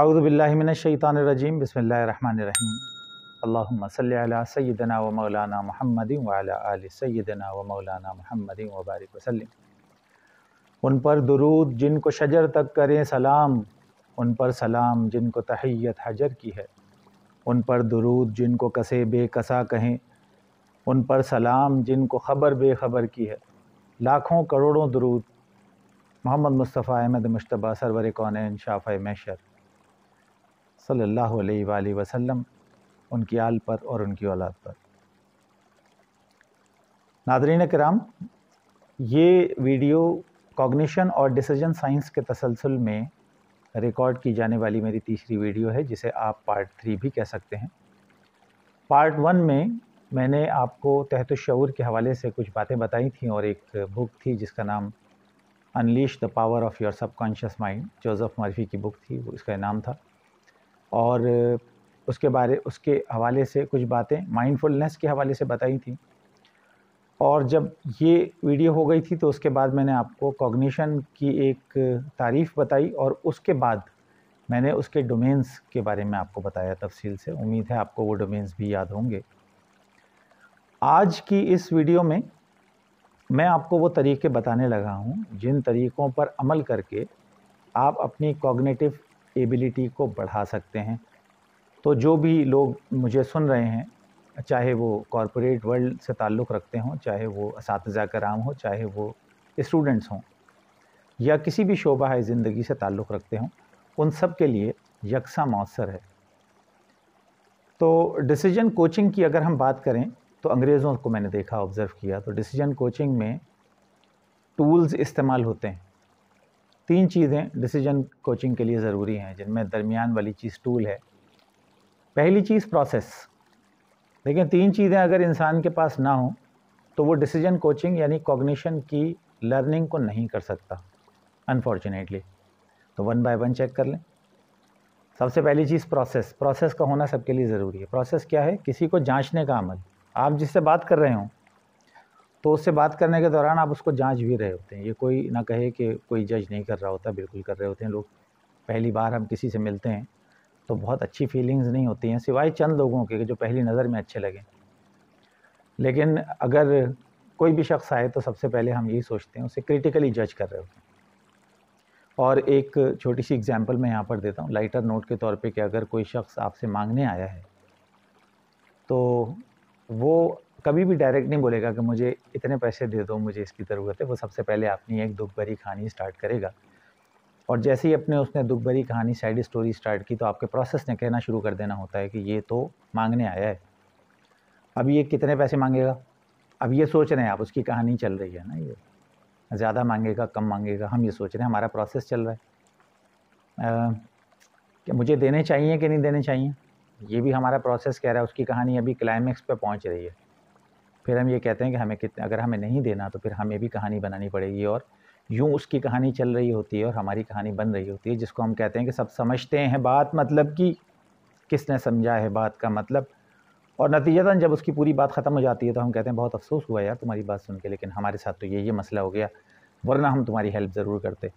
आउदबिल्लिमिनशैतानरजीम बसमीम अल्लाम सैदना व मौलाना महमद वाल सैदना व मौलाना महमद वबारक वसलम उन पर दरूद जिनको शजर तक करें सलाम उन पर सलाम जिनको तहैत हजर की है उन पर दरूद जिनको कसे बेकसा कहें उन पर सलाम जिनको ख़बर बेखबर की है लाखों करोड़ों दरूद मोहम्मद मुस्तफ़ा अहमद मुशतबा सरवर कौन शाफ़ मैशर सल्लल्लाहु अलैहि वसल्लम उनकी आल पर और उनकी औलाद पर नादरीन कराम ये वीडियो कॉग्निशन और डिसीजन साइंस के तसलसल में रिकॉर्ड की जाने वाली मेरी तीसरी वीडियो है जिसे आप पार्ट थ्री भी कह सकते हैं पार्ट वन में मैंने आपको तहत शूर के हवाले से कुछ बातें बताई थी और एक बुक थी जिसका नाम unleash the power of your subconscious mind Joseph Murphy की बुक थी वो इसका नाम था और उसके बारे उसके हवाले से कुछ बातें माइंडफुलनेस के हवाले से बताई थी और जब ये वीडियो हो गई थी तो उसके बाद मैंने आपको कॉग्निशन की एक तारीफ़ बताई और उसके बाद मैंने उसके डोमेन्स के बारे में आपको बताया तफसील से उम्मीद है आपको वो डोमेन्स भी याद होंगे आज की इस वीडियो में मैं आपको वो तरीके बताने लगा हूँ जिन तरीक़ों पर अमल करके आप अपनी कॉग्नेटिव एबिलिटी को बढ़ा सकते हैं तो जो भी लोग मुझे सुन रहे हैं चाहे वो कॉरपोरेट वर्ल्ड से ताल्लुक़ रखते हों चाहे वो इस कराम हो चाहे वो स्टूडेंट्स हों या किसी भी शोबा है ज़िंदगी से ताल्लुक़ रखते हों उन सब के लिए यकसा मौसर है तो डिसीजन कोचिंग की अगर हम बात करें तो अंग्रेज़ों को मैंने देखा ऑब्ज़र्व किया तो डिसीजन कोचिंग में टूल्स इस्तेमाल होते हैं तीन चीज़ें डिसीजन कोचिंग के लिए ज़रूरी हैं जिनमें दरमियान वाली चीज़ टूल है पहली चीज़ प्रोसेस लेकिन तीन चीज़ें अगर इंसान के पास ना हो तो वो डिसीजन कोचिंग यानी कॉग्निशन की लर्निंग को नहीं कर सकता अनफॉर्चुनेटली तो वन बाय वन चेक कर लें सबसे पहली चीज़ प्रोसेस प्रोसेस का होना सबके लिए ज़रूरी है प्रोसेस क्या है किसी को जांचने का अमल आप जिससे बात कर रहे हों तो उससे बात करने के दौरान आप उसको जांच भी रहे होते हैं ये कोई ना कहे कि कोई जज नहीं कर रहा होता बिल्कुल कर रहे होते हैं लोग पहली बार हम किसी से मिलते हैं तो बहुत अच्छी फीलिंग्स नहीं होती हैं सिवाय चंद लोगों के जो पहली नज़र में अच्छे लगें लेकिन अगर कोई भी शख्स आए तो सबसे पहले हम यही सोचते हैं उसे क्रिटिकली जज कर रहे होते हैं और एक छोटी सी एग्जांपल मैं यहाँ पर देता हूँ लाइटर नोट के तौर पे कि अगर कोई शख्स आपसे मांगने आया है तो वो कभी भी डायरेक्ट नहीं बोलेगा कि मुझे इतने पैसे दे दो मुझे इसकी ज़रूरत है वो सबसे पहले अपनी एक दुख भरी कहानी स्टार्ट करेगा और जैसे ही अपने उसने दुख भरी कहानी साइड स्टोरी स्टार्ट की तो आपके प्रोसेस ने कहना शुरू कर देना होता है कि ये तो मांगने आया है अब ये कितने पैसे मांगेगा अब ये सोच रहे हैं आप उसकी कहानी चल रही है ना ये ज़्यादा मांगेगा कम मांगेगा हम ये सोच रहे हैं हमारा प्रोसेस चल रहा है कि मुझे देने चाहिए कि नहीं देने चाहिए ये भी हमारा प्रोसेस कह रहा है उसकी कहानी अभी क्लाइमैक्स पे पहुंच रही है फिर हम ये कहते हैं कि हमें कितने अगर हमें नहीं देना तो फिर हमें भी कहानी बनानी पड़ेगी और यूँ उसकी कहानी चल रही होती है और हमारी कहानी बन रही होती है जिसको हम कहते हैं कि सब समझते हैं बात मतलब कि किसने समझा है बात का मतलब और नतीजतन जब उसकी पूरी बात ख़त्म हो जाती है तो हम कहते हैं बहुत अफसोस हुआ यार तुम्हारी बात सुन के लेकिन हमारे साथ तो ये ये मसला हो गया वरना हम तुम्हारी हेल्प ज़रूर करते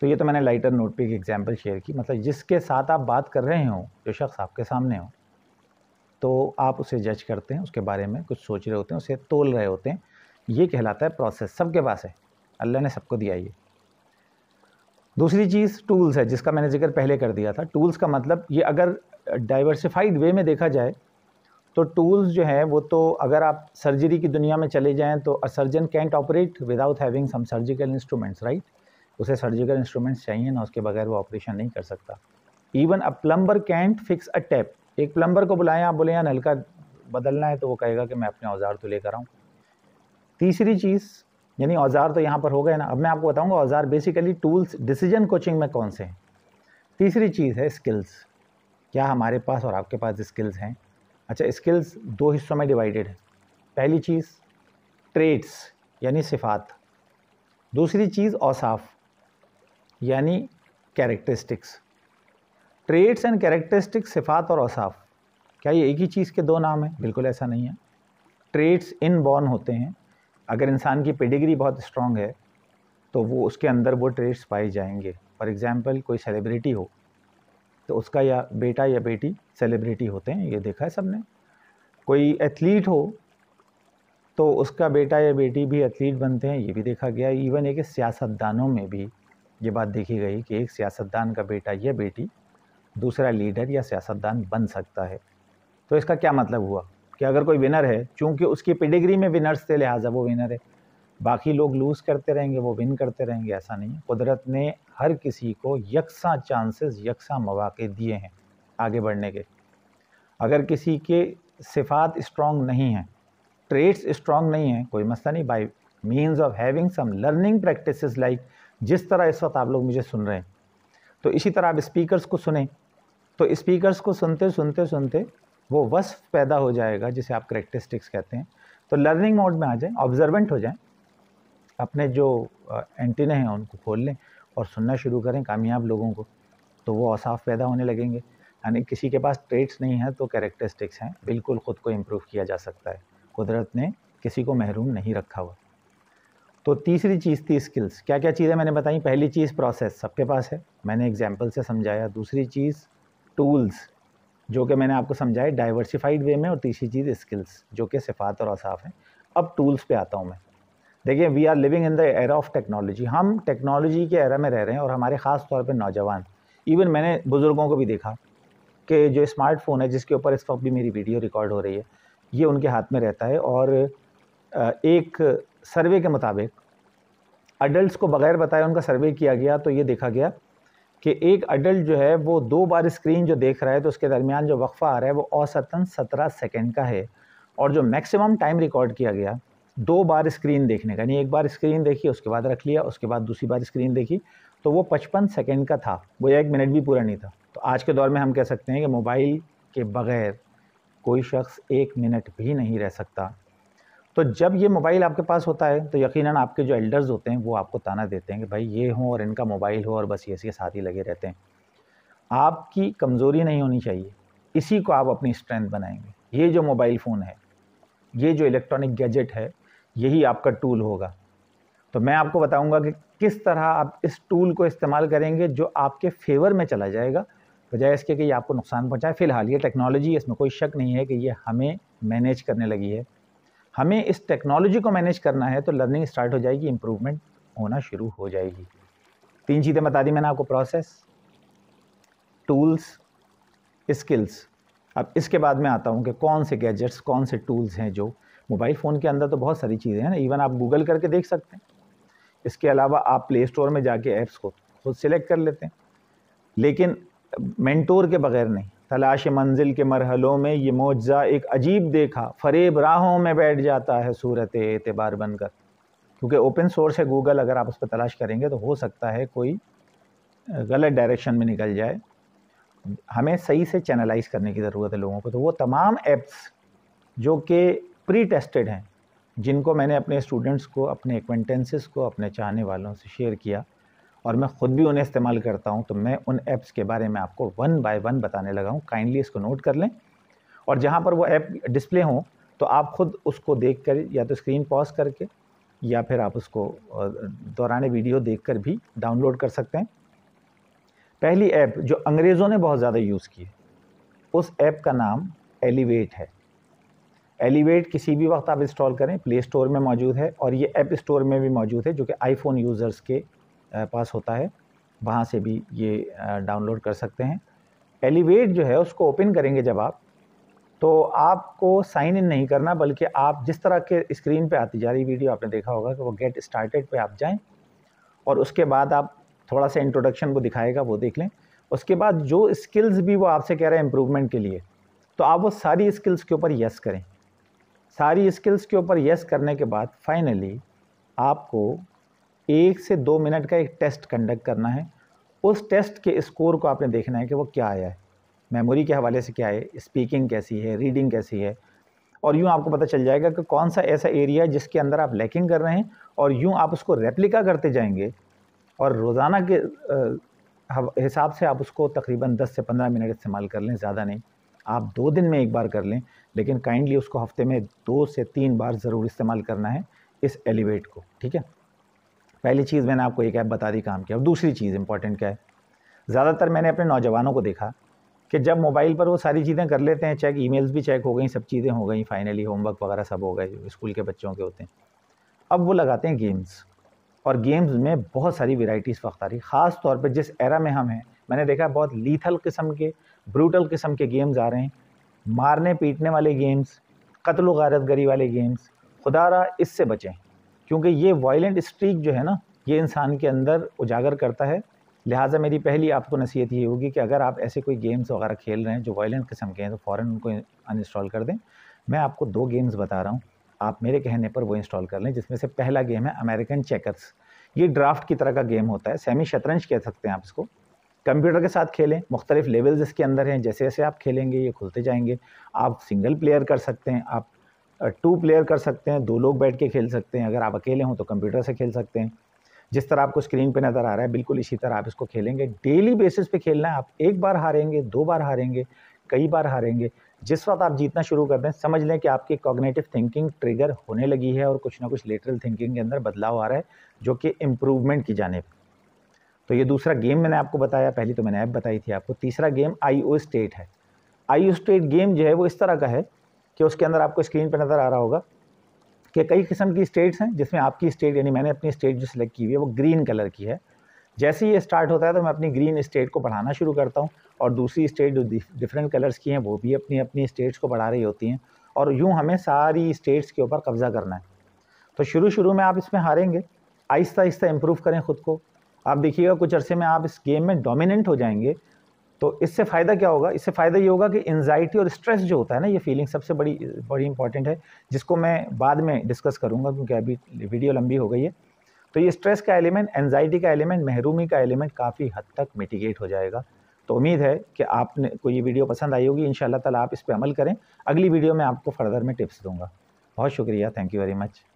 तो ये तो मैंने लाइटर नोट पर एक एग्ज़ाम्पल शेयर की मतलब जिसके साथ आप बात कर रहे हो जो शख्स आपके सामने हो तो आप उसे जज करते हैं उसके बारे में कुछ सोच रहे होते हैं उसे तोल रहे होते हैं ये कहलाता है प्रोसेस सबके पास है अल्लाह ने सबको दिया ये दूसरी चीज़ टूल्स है जिसका मैंने जिक्र पहले कर दिया था टूल्स का मतलब ये अगर डाइवर्सिफाइड वे में देखा जाए तो टूल्स जो हैं वो तो अगर आप सर्जरी की दुनिया में चले जाएँ तो a surgeon can't operate without having some surgical instruments right उसे सर्जिकल इंस्ट्रूमेंट्स चाहिए ना उसके बगैर वो ऑपरेशन नहीं कर सकता even a plumber can't fix a tap एक प्लम्बर को बुलाएं आप बोले यहाँ नलका बदलना है तो वो कहेगा कि मैं अपने औज़ार तो लेकर आऊँ तीसरी चीज़ यानी औज़ार तो यहाँ पर हो गए ना अब मैं आपको बताऊँगा औज़ार बेसिकली टूल्स डिसीजन कोचिंग में कौन से हैं तीसरी चीज़ है स्किल्स क्या हमारे पास और आपके पास स्किल्स हैं अच्छा स्किल्स दो हिस्सों में डिवाइडेड है पहली चीज़ ट्रेड्स यानी सिफात दूसरी चीज़ औसाफ यानी कैरेक्टरिस्टिक्स ट्रेड्स एंड कैरेक्टरिस्टिक सिफात और औसाफ क्या ये एक ही चीज़ के दो नाम हैं बिल्कुल ऐसा नहीं है ट्रेड्स इन बॉर्न होते हैं अगर इंसान की पेडिग्री बहुत स्ट्रॉन्ग है तो वो उसके अंदर वो ट्रेड्स पाए जाएंगे फॉर एग्ज़ाम्पल कोई सेलिब्रिटी हो तो उसका या बेटा या बेटी सेलिब्रिटी होते हैं ये देखा है सबने कोई एथलीट हो तो उसका बेटा या बेटी भी एथलीट बनते हैं ये भी देखा गया इवन एक सियासतदानों में भी ये बात देखी गई कि एक सियासतदान का बेटा या बेटी दूसरा लीडर या सियासतदान बन सकता है तो इसका क्या मतलब हुआ कि अगर कोई विनर है चूँकि उसकी पिडिग्री में विनर्स थे लिहाजा वो विनर है बाकी लोग लूज़ करते रहेंगे वो विन करते रहेंगे ऐसा नहीं है कुदरत ने हर किसी को यकसा चांसेस यकसा मौाक़े दिए हैं आगे बढ़ने के अगर किसी के सिफात स्ट्रॉन्ग नहीं हैं ट्रेड्स स्ट्रॉन्ग नहीं हैं कोई मसला नहीं by means of having some learning practice like जिस तरह इस वक्त आप लोग मुझे सुन रहे हैं तो इसी तरह आप स्पीकर्स को सुने तो स्पीकर्स को सुनते सुनते सुनते वो वस्फ पैदा हो जाएगा जिसे आप करेक्टरिस्टिक्स कहते हैं तो लर्निंग मोड में आ जाएं ऑब्जर्वेंट हो जाएं अपने जो एंटीने हैं उनको खोल लें और सुनना शुरू करें कामयाब लोगों को तो वो असाफ पैदा होने लगेंगे यानी किसी के पास ट्रेट्स नहीं है तो करेक्टरिस्टिक्स हैं बिल्कुल ख़ुद को इम्प्रूव किया जा सकता है कुदरत ने किसी को महरूम नहीं रखा हुआ तो तीसरी चीज़ थी स्किल्स क्या क्या चीज़ें मैंने बताई पहली चीज़ प्रोसेस सबके पास है मैंने एग्जाम्पल से समझाया दूसरी चीज़ टूल्स जो कि मैंने आपको समझाए डाइवर्सिफाइड वे में और तीसरी चीज़ स्किल्स जो कि सिफात और असाफ हैं अब टूल्स पे आता हूँ मैं देखिए we are living in the era of technology हम टेक्नोलॉजी के एरा में रह रहे हैं और हमारे ख़ास तौर पर नौजवान इवन मैंने बुज़ुर्गों को भी देखा कि जो स्मार्टफोन है जिसके ऊपर इस वक्त भी मेरी वीडियो रिकॉर्ड हो रही है ये उनके हाथ में रहता है और एक सर्वे के मुताबिक अडल्ट को बग़ैर बताए उनका सर्वे किया गया तो ये देखा गया कि एक अडल्ट जो है वो दो बार स्क्रीन जो देख रहा है तो उसके दरमियान जो वक्फ़ा आ रहा है वो औसतन सत्रह सेकेंड का है और जो मैक्सिमम टाइम रिकॉर्ड किया गया दो बार स्क्रीन देखने का यानी एक बार स्क्रीन देखी उसके बाद रख लिया उसके बाद दूसरी बार स्क्रीन देखी तो वो पचपन सेकेंड का था वो एक मिनट भी पूरा नहीं था तो आज के दौर में हम कह सकते हैं कि मोबाइल के बग़ैर कोई शख्स एक मिनट भी नहीं रह सकता तो जब ये मोबाइल आपके पास होता है तो यकीनन आपके जो एल्डर्स होते हैं वो आपको ताना देते हैं कि भाई ये हो और इनका मोबाइल हो और बस ये इसके साथ ही लगे रहते हैं आपकी कमज़ोरी नहीं होनी चाहिए इसी को आप अपनी स्ट्रेंथ बनाएंगे ये जो मोबाइल फ़ोन है ये जो इलेक्ट्रॉनिक गैजेट है यही आपका टूल होगा तो मैं आपको बताऊंगा कि किस तरह आप इस टूल को इस्तेमाल करेंगे जो आपके फेवर में चला जाएगा बजाय इसके कि ये आपको नुकसान पहुंचाए फ़िलहाल ये टेक्नोलॉजी इसमें कोई शक नहीं है कि ये हमें मैनेज करने लगी है हमें इस टेक्नोलॉजी को मैनेज करना है तो लर्निंग स्टार्ट हो जाएगी इम्प्रूवमेंट होना शुरू हो जाएगी तीन चीज़ें बता दी मैंने आपको प्रोसेस टूल्स स्किल्स अब इसके बाद मैं आता हूँ कि कौन से गैजेट्स कौन से टूल्स हैं जो मोबाइल फ़ोन के अंदर तो बहुत सारी चीज़ें हैं ना इवन आप गूगल करके देख सकते हैं इसके अलावा आप प्ले स्टोर में जाके ऐप्स को खुद सिलेक्ट कर लेते हैं लेकिन मेंटोर के बगैर नहीं तलाश मंजिल के मरहलों में ये मुआजा एक अजीब देखा फरेब राहों में बैठ जाता है सूरत एतबार बनकर क्योंकि ओपन सोर्स है गूगल अगर आप उस पर तलाश करेंगे तो हो सकता है कोई गलत डायरेक्शन में निकल जाए हमें सही से चैनलाइज करने की ज़रूरत है लोगों को तो वो तमाम ऐप्स जो कि प्री टेस्टेड हैं जिनको मैंने अपने स्टूडेंट्स को अपने एक्वेंटेंसेस को अपने चाहने वालों से शेयर किया और मैं ख़ुद भी उन्हें इस्तेमाल करता हूँ तो मैं उन ऐप्स के बारे में आपको वन बाय वन बताने लगा हूँ काइंडली इसको नोट कर लें और जहाँ पर वो ऐप डिस्प्ले हों तो आप ख़ुद उसको देख कर या तो स्क्रीन पॉज करके या फिर आप उसको दौरान वीडियो देख कर भी डाउनलोड कर सकते हैं पहली ऐप जो अंग्रेज़ों ने बहुत ज़्यादा यूज़ की है उस ऐप का नाम एलिवेट है एलिवेट किसी भी वक्त आप इंस्टॉल करें प्ले स्टोर में मौजूद है और ये ऐप स्टोर में भी मौजूद है जो कि आईफोन यूज़र्स के पास होता है वहाँ से भी ये डाउनलोड कर सकते हैं एलिवेट जो है उसको ओपन करेंगे जब आप तो आपको साइन इन नहीं करना बल्कि आप जिस तरह के स्क्रीन पे आती जा रही वीडियो आपने देखा होगा कि वो गेट स्टार्टेड पे आप जाएं और उसके बाद आप थोड़ा सा इंट्रोडक्शन को दिखाएगा वो देख लें उसके बाद जो स्किल्स भी वो आपसे कह रहे हैं इम्प्रूवमेंट के लिए तो आप वो सारी स्किल्स के ऊपर यस करें सारी स्किल्स के ऊपर यस करने के बाद फाइनली आपको एक से दो मिनट का एक टेस्ट कंडक्ट करना है उस टेस्ट के स्कोर को आपने देखना है कि वो क्या आया है मेमोरी के हवाले से क्या है स्पीकिंग कैसी है रीडिंग कैसी है और यूँ आपको पता चल जाएगा कि कौन सा ऐसा एरिया है जिसके अंदर आप लैकिंग कर रहे हैं और यूँ आप उसको रेप्लिका करते जाएंगे और रोज़ाना के हिसाब से आप उसको तकरीबन 10 से 15 मिनट इस्तेमाल कर लें ज़्यादा नहीं आप दो दिन में एक बार कर लें लेकिन काइंडली उसको हफ्ते में दो से तीन बार ज़रूर इस्तेमाल करना है इस एलिवेट को ठीक है पहली चीज़ मैंने आपको एक ऐप बता दी काम की अब दूसरी चीज़ इंपॉर्टेंट क्या है ज़्यादातर मैंने अपने नौजवानों को देखा कि जब मोबाइल पर वो सारी चीज़ें कर लेते हैं चेक ईमेल्स भी चेक हो गई सब चीज़ें हो गई फाइनली होमवर्क वगैरह सब हो गए स्कूल के बच्चों के होते हैं अब वो लगाते हैं गेम्स और गेम्स में बहुत सारी वेराइटीज़ वक्त आ रही ख़ास तौर पर जिस एरा में हम हैं मैंने देखा बहुत लीथल किस्म के ब्रूटल किस्म के गेम्स आ रहे हैं मारने पीटने वाले गेम्स कत्ल गारत गरी वाले गेम्स खुदा रहा इससे बचें क्योंकि ये वायलेंट स्ट्रीक जो है ना ये इंसान के अंदर उजागर करता है लिहाजा मेरी पहली आपको नसीहत ये होगी कि अगर आप ऐसे कोई गेम्स वगैरह खेल रहे हैं जो वायलेंट किस्म के हैं तो फ़ौर उनको अनइंस्टॉल कर दें मैं आपको दो गेम्स बता रहा हूँ आप मेरे कहने पर वो इंस्टॉल कर लें जिसमें से पहला गेम है अमेरिकन चेकर्स ये ड्राफ्ट की तरह का गेम होता है सेमी शतरंज कह सकते हैं आप इसको कंप्यूटर के साथ खेलें मुख्तलिफ लेवल्स इसके अंदर हैं जैसे जैसे आप खेलेंगे ये खुलते जाएंगे आप सिंगल प्लेयर कर सकते हैं आप टू प्लेयर कर सकते हैं दो लोग बैठ के खेल सकते हैं अगर आप अकेले हों तो कंप्यूटर से खेल सकते हैं जिस तरह आपको स्क्रीन पे नज़र आ रहा है बिल्कुल इसी तरह आप इसको खेलेंगे डेली बेसिस पे खेलना है आप एक बार हारेंगे दो बार हारेंगे कई बार हारेंगे जिस वक्त आप जीतना शुरू कर दें समझ लें कि आपकी कॉग्नेटिव थिंकिंग ट्रिगर होने लगी है और कुछ ना कुछ लेटरल थिंकिंग के अंदर बदलाव आ रहा है जो कि इम्प्रूवमेंट की जाने तो ये दूसरा गेम मैंने आपको बताया पहली तो मैंने ऐप बताई थी आपको तीसरा गेम आई स्टेट है आई स्टेट गेम जो है वो इस तरह का है कि उसके अंदर आपको स्क्रीन पर नज़र आ रहा होगा कि कई किस्म की स्टेट्स हैं जिसमें आपकी स्टेट यानी मैंने अपनी स्टेट जो सिलेक्ट की हुई है वो ग्रीन कलर की है जैसे ही ये स्टार्ट होता है तो मैं अपनी ग्रीन स्टेट को बढ़ाना शुरू करता हूँ और दूसरी स्टेट जो डिफरेंट कलर्स की हैं वो भी अपनी अपनी स्टेट्स को बढ़ा रही होती हैं और यूँ हमें सारी स्टेट्स के ऊपर कब्ज़ा करना है तो शुरू शुरू में आप इसमें हारेंगे आहिस्ता आहिस्ता इम्प्रूव करें ख़ुद को आप देखिएगा कुछ अरसे में आप इस गेम में डोमिनेंट हो जाएंगे तो इससे फ़ायदा क्या होगा इससे फ़ायदा ये होगा कि एनजाइटी और स्ट्रेस जो होता है ना ये फीलिंग सबसे बड़ी बड़ी इंपॉर्टेंट है जिसको मैं बाद में डिस्कस करूँगा क्योंकि अभी वीडियो लंबी हो गई है तो ये स्ट्रेस का एलिमेंट एनजाइटी का एलिमेंट महरूमी का एलिमेंट काफ़ी हद तक मिटिगेट हो जाएगा तो उम्मीद है कि आपने को ये वीडियो पसंद आई होगी इन शाला आप इस पर अमल करें अगली वीडियो में आपको फर्दर में टिप्स दूंगा बहुत शुक्रिया थैंक यू वेरी मच